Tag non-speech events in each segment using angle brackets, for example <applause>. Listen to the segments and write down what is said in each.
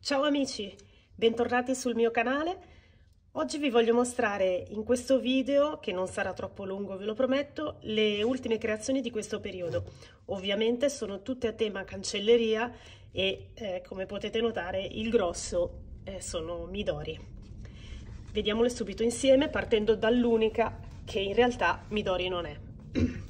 Ciao amici, bentornati sul mio canale. Oggi vi voglio mostrare in questo video, che non sarà troppo lungo ve lo prometto, le ultime creazioni di questo periodo. Ovviamente sono tutte a tema cancelleria e eh, come potete notare il grosso eh, sono Midori. Vediamole subito insieme partendo dall'unica che in realtà Midori non è. <clears throat>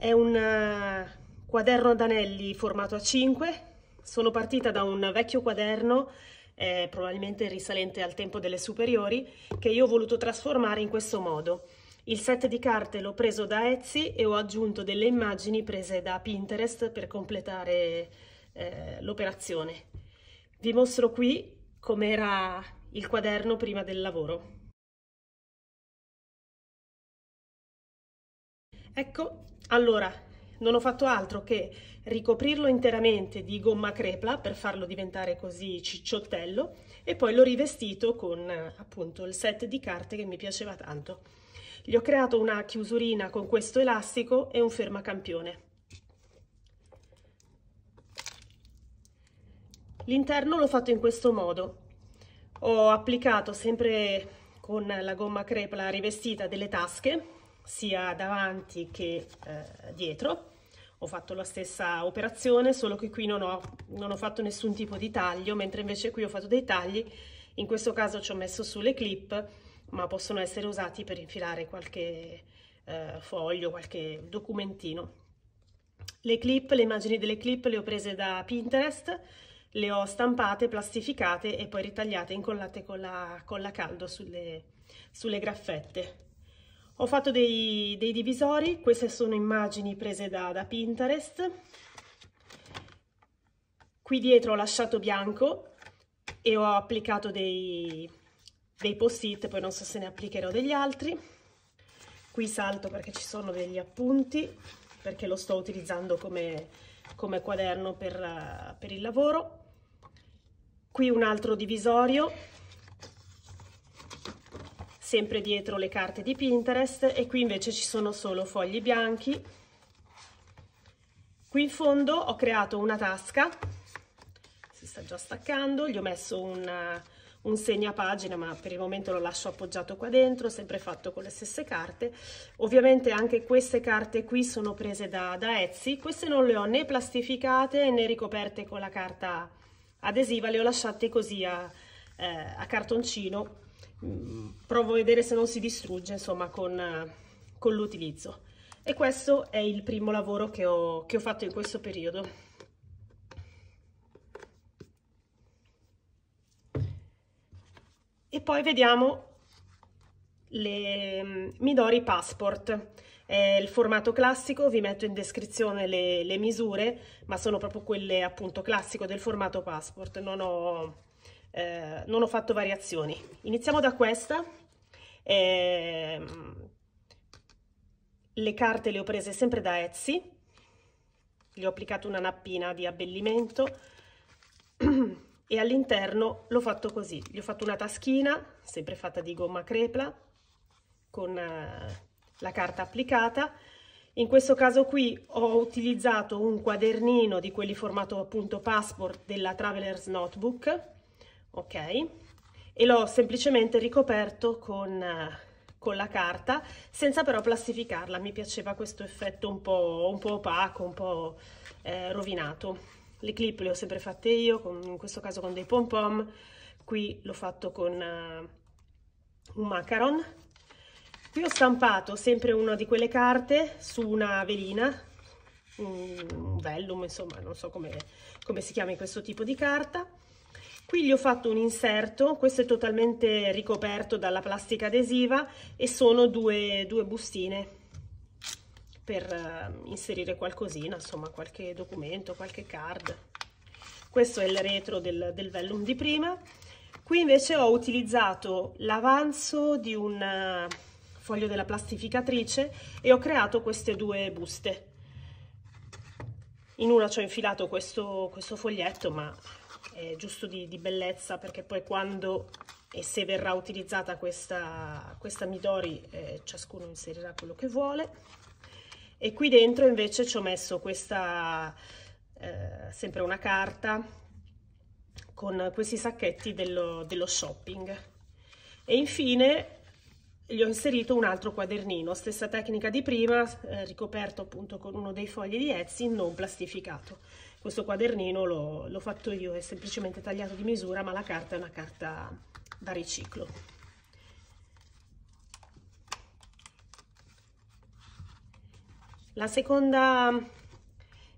È un eh, quaderno ad anelli formato a 5. Sono partita da un vecchio quaderno, eh, probabilmente risalente al tempo delle superiori, che io ho voluto trasformare in questo modo. Il set di carte l'ho preso da Etsy e ho aggiunto delle immagini prese da Pinterest per completare eh, l'operazione. Vi mostro qui com'era il quaderno prima del lavoro. Ecco, allora, non ho fatto altro che ricoprirlo interamente di gomma crepla per farlo diventare così cicciottello e poi l'ho rivestito con appunto il set di carte che mi piaceva tanto. Gli ho creato una chiusurina con questo elastico e un fermacampione. L'interno l'ho fatto in questo modo. Ho applicato sempre con la gomma crepla rivestita delle tasche sia davanti che eh, dietro ho fatto la stessa operazione solo che qui non ho, non ho, fatto nessun tipo di taglio mentre invece qui ho fatto dei tagli in questo caso ci ho messo sulle clip ma possono essere usati per infilare qualche eh, foglio qualche documentino le clip le immagini delle clip le ho prese da pinterest le ho stampate plastificate e poi ritagliate incollate con la, con la caldo sulle, sulle graffette ho fatto dei, dei divisori, queste sono immagini prese da, da Pinterest. Qui dietro ho lasciato bianco e ho applicato dei, dei post-it, poi non so se ne applicherò degli altri. Qui salto perché ci sono degli appunti, perché lo sto utilizzando come, come quaderno per, per il lavoro. Qui un altro divisorio sempre dietro le carte di Pinterest e qui invece ci sono solo fogli bianchi. Qui in fondo ho creato una tasca, si sta già staccando, gli ho messo un, eh, un segnapagina ma per il momento lo lascio appoggiato qua dentro, sempre fatto con le stesse carte. Ovviamente anche queste carte qui sono prese da, da Etsy, queste non le ho né plastificate né ricoperte con la carta adesiva, le ho lasciate così a, eh, a cartoncino Mm, provo a vedere se non si distrugge insomma con, eh, con l'utilizzo e questo è il primo lavoro che ho, che ho fatto in questo periodo e poi vediamo le mm, Midori Passport è il formato classico, vi metto in descrizione le, le misure ma sono proprio quelle appunto classico del formato passport non ho eh, non ho fatto variazioni. Iniziamo da questa. Eh, le carte le ho prese sempre da Etsy. Gli ho applicato una nappina di abbellimento <clears throat> e all'interno l'ho fatto così. Gli ho fatto una taschina, sempre fatta di gomma crepla, con eh, la carta applicata. In questo caso qui ho utilizzato un quadernino di quelli formato appunto passport della Traveler's Notebook ok? E l'ho semplicemente ricoperto con, eh, con, la carta, senza però plastificarla. Mi piaceva questo effetto un po', un po opaco, un po' eh, rovinato. Le clip le ho sempre fatte io, con, in questo caso con dei pom pom. Qui l'ho fatto con uh, un macaron. Qui ho stampato sempre una di quelle carte su una velina, un vellum, insomma, non so come, come si chiami questo tipo di carta Qui gli ho fatto un inserto, questo è totalmente ricoperto dalla plastica adesiva e sono due, due bustine per eh, inserire qualcosina, insomma qualche documento, qualche card. Questo è il retro del, del vellum di prima. Qui invece ho utilizzato l'avanzo di un eh, foglio della plastificatrice e ho creato queste due buste. In una ci ho infilato questo, questo foglietto, ma eh, giusto di, di, bellezza perché poi quando e se verrà utilizzata questa, questa Midori eh, ciascuno inserirà quello che vuole e qui dentro invece ci ho messo questa eh, sempre una carta con questi sacchetti dello, dello shopping e infine gli ho inserito un altro quadernino, stessa tecnica di prima, eh, ricoperto appunto con uno dei fogli di Etsy non plastificato. Questo quadernino l'ho fatto io, è semplicemente tagliato di misura, ma la carta è una carta da riciclo. La seconda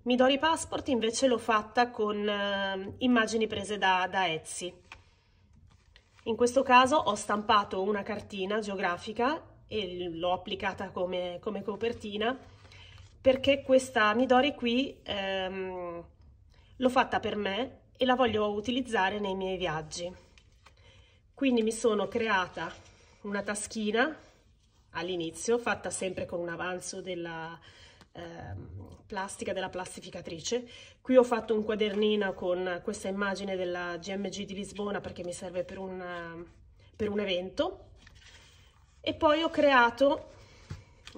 Midori Passport invece l'ho fatta con eh, immagini prese da, da Etsy. In questo caso ho stampato una cartina geografica e l'ho applicata come, come copertina perché questa Midori qui ehm, l'ho fatta per me e la voglio utilizzare nei miei viaggi. Quindi mi sono creata una taschina all'inizio, fatta sempre con un avanzo della ehm, plastica della plastificatrice. Qui ho fatto un quadernino con questa immagine della GMG di Lisbona perché mi serve per un, per un evento. E poi ho creato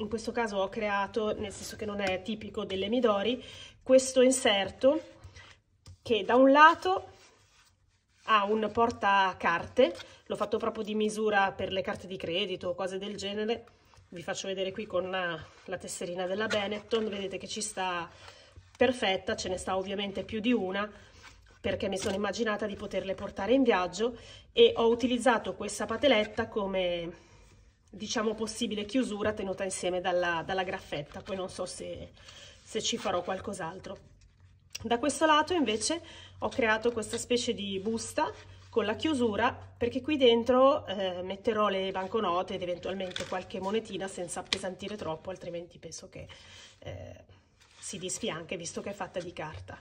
in questo caso ho creato, nel senso che non è tipico delle Midori, questo inserto che da un lato ha un portacarte, l'ho fatto proprio di misura per le carte di credito o cose del genere, vi faccio vedere qui con la, eh, la tesserina della Benetton, vedete che ci sta perfetta, ce ne sta ovviamente più di una, perché mi sono immaginata di poterle portare in viaggio e ho utilizzato questa pateletta come diciamo possibile chiusura tenuta insieme dalla, dalla graffetta poi non so se, se ci farò qualcos'altro da questo lato invece ho creato questa specie di busta con la chiusura perché qui dentro eh, metterò le banconote ed eventualmente qualche monetina senza appesantire troppo altrimenti penso che eh, si disfianche visto che è fatta di carta.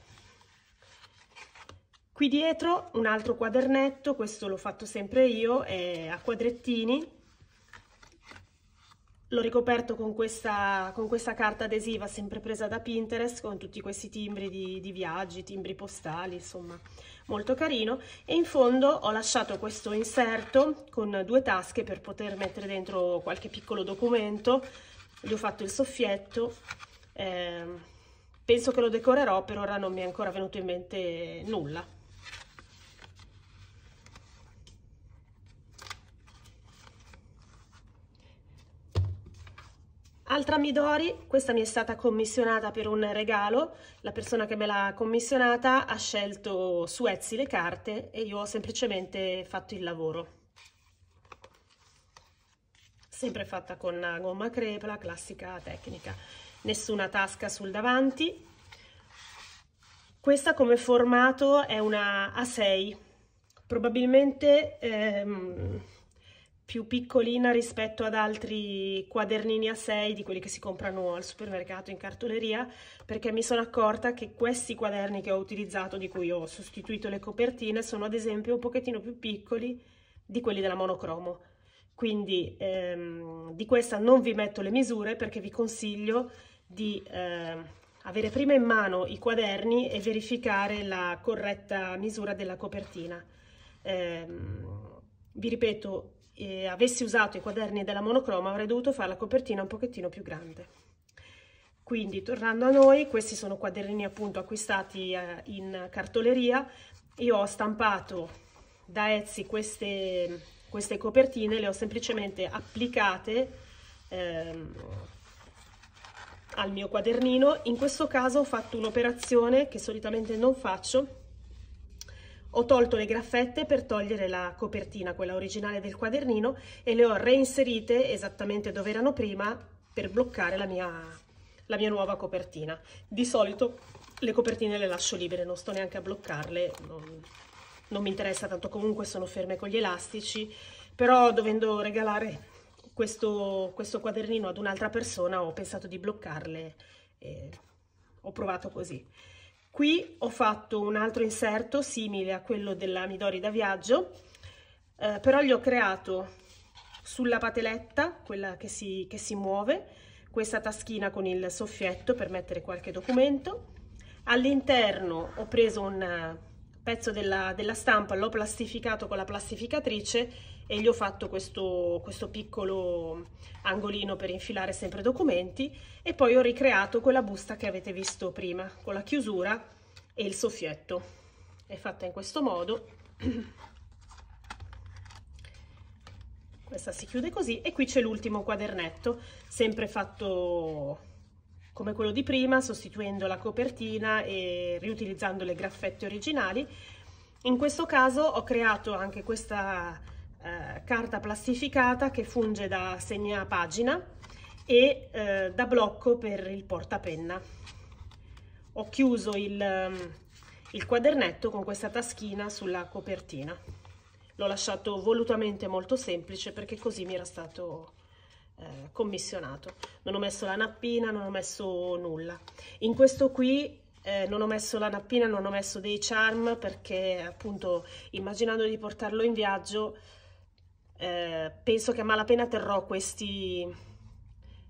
Qui dietro un altro quadernetto, questo l'ho fatto sempre io, è a quadrettini L'ho ricoperto con questa, con questa, carta adesiva sempre presa da Pinterest con tutti questi timbri di, di viaggi, timbri postali, insomma molto carino e in fondo ho lasciato questo inserto con due tasche per poter mettere dentro qualche piccolo documento, gli ho fatto il soffietto, eh, penso che lo decorerò, per ora non mi è ancora venuto in mente nulla. Altra Midori, questa mi è stata commissionata per un regalo, la persona che me l'ha commissionata ha scelto su Etsy le carte e io ho semplicemente fatto il lavoro. Sempre fatta con gomma crepa, la classica tecnica. Nessuna tasca sul davanti. Questa come formato è una A6, probabilmente... Ehm, più piccolina rispetto ad altri quadernini a 6 di quelli che si comprano al supermercato in cartoleria perché mi sono accorta che questi quaderni che ho utilizzato di cui ho sostituito le copertine sono ad esempio un pochettino più piccoli di quelli della monocromo quindi ehm, di questa non vi metto le misure perché vi consiglio di eh, avere prima in mano i quaderni e verificare la corretta misura della copertina eh, vi ripeto eh, avessi usato i quaderni della monocroma avrei dovuto fare la copertina un pochettino più grande. Quindi tornando a noi, questi sono quaderni appunto acquistati eh, in cartoleria, io ho stampato da Etsy queste, queste copertine, le ho semplicemente applicate ehm, al mio quadernino, in questo caso ho fatto un'operazione che solitamente non faccio, ho tolto le graffette per togliere la copertina, quella originale del quadernino, e le ho reinserite esattamente dove erano prima per bloccare la mia, la mia nuova copertina. Di solito le copertine le lascio libere, non sto neanche a bloccarle, non, non mi interessa tanto comunque, sono ferme con gli elastici, però dovendo regalare questo, questo quadernino ad un'altra persona ho pensato di bloccarle, e ho provato così. Qui ho fatto un altro inserto simile a quello della Midori da viaggio, eh, però gli ho creato sulla pateletta, quella che si, che si muove, questa taschina con il soffietto per mettere qualche documento. All'interno ho preso un eh, pezzo della, della stampa, l'ho plastificato con la plastificatrice e gli ho fatto questo, questo piccolo angolino per infilare sempre documenti e poi ho ricreato quella busta che avete visto prima con la chiusura e il soffietto. È fatta in questo modo. <clears throat> Questa si chiude così e qui c'è l'ultimo quadernetto, sempre fatto come quello di prima, sostituendo la copertina e riutilizzando le graffette originali. In questo caso ho creato anche questa eh, carta plastificata che funge da segnapagina e eh, da blocco per il portapenna. Ho chiuso il, ehm, il quadernetto con questa taschina sulla copertina. L'ho lasciato volutamente molto semplice perché così mi era stato eh, commissionato. Non ho messo la nappina, non ho messo nulla. In questo qui eh, non ho messo la nappina, non ho messo dei charm perché appunto immaginando di portarlo in viaggio eh, penso che a malapena terrò questi,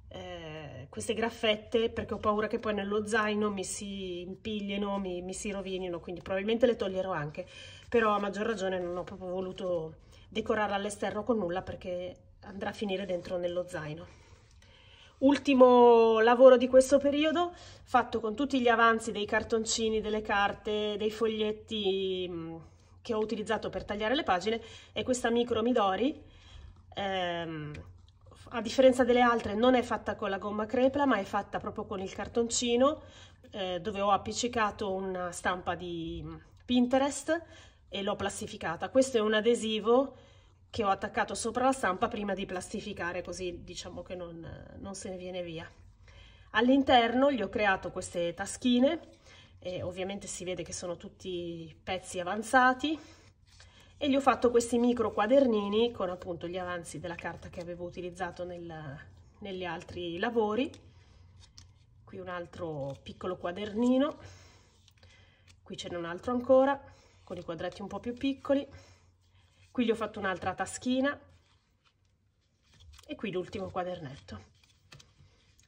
eh, queste graffette perché ho paura che poi nello zaino mi si impiglino, mi, mi si rovinino, quindi probabilmente le toglierò anche, però a maggior ragione non ho proprio voluto decorarla all'esterno con nulla perché andrà a finire dentro nello zaino. Ultimo lavoro di questo periodo, fatto con tutti gli avanzi dei cartoncini, delle carte, dei foglietti mm, che ho utilizzato per tagliare le pagine è questa micro Midori. Ehm, a differenza delle altre non è fatta con la gomma crepla ma è fatta proprio con il cartoncino eh, dove ho appiccicato una stampa di Pinterest e l'ho plastificata. Questo è un adesivo che ho attaccato sopra la stampa prima di plastificare così diciamo che non, non se ne viene via. All'interno gli ho creato queste taschine eh, ovviamente si vede che sono tutti pezzi avanzati e gli ho fatto questi micro quadernini con appunto gli avanzi della carta che avevo utilizzato nel, negli altri lavori qui un altro piccolo quadernino qui ce n'è un altro ancora con i quadretti un po' più piccoli qui gli ho fatto un'altra taschina e qui l'ultimo quadernetto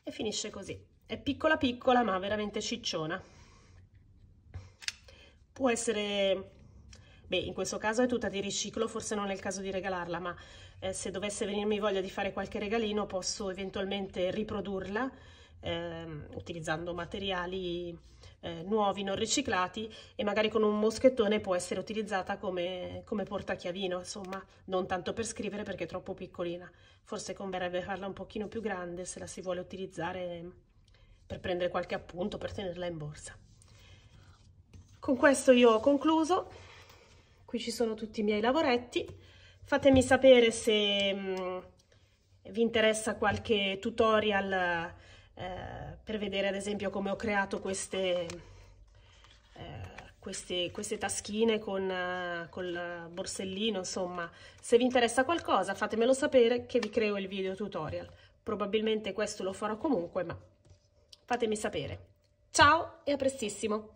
e finisce così è piccola piccola ma veramente cicciona può essere, beh in questo caso è tutta di riciclo, forse non è il caso di regalarla, ma eh, se dovesse venirmi voglia di fare qualche regalino posso eventualmente riprodurla eh, utilizzando materiali eh, nuovi non riciclati e magari con un moschettone può essere utilizzata come, come portachiavino, insomma non tanto per scrivere perché è troppo piccolina, forse converrebbe farla un pochino più grande se la si vuole utilizzare per prendere qualche appunto, per tenerla in borsa. Con questo io ho concluso, qui ci sono tutti i miei lavoretti, fatemi sapere se mh, mm, vi interessa qualche tutorial eh, per vedere ad esempio come ho creato queste, eh, queste, queste taschine con, il eh, borsellino, insomma, se vi interessa qualcosa fatemelo sapere che vi creo il video tutorial. Probabilmente questo lo farò comunque, ma fatemi sapere. Ciao e a prestissimo!